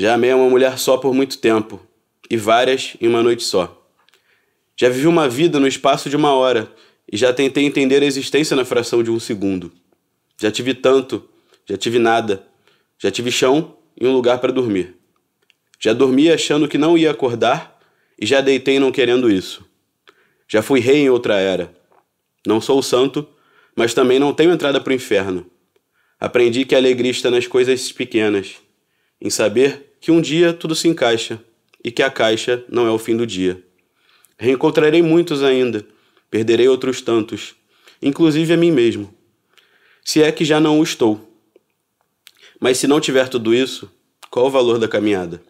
Já amei uma mulher só por muito tempo, e várias em uma noite só. Já vivi uma vida no espaço de uma hora, e já tentei entender a existência na fração de um segundo. Já tive tanto, já tive nada, já tive chão e um lugar para dormir. Já dormi achando que não ia acordar, e já deitei não querendo isso. Já fui rei em outra era. Não sou santo, mas também não tenho entrada para o inferno. Aprendi que a alegria está nas coisas pequenas, em saber que um dia tudo se encaixa e que a caixa não é o fim do dia. Reencontrarei muitos ainda, perderei outros tantos, inclusive a mim mesmo. Se é que já não o estou. Mas se não tiver tudo isso, qual o valor da caminhada?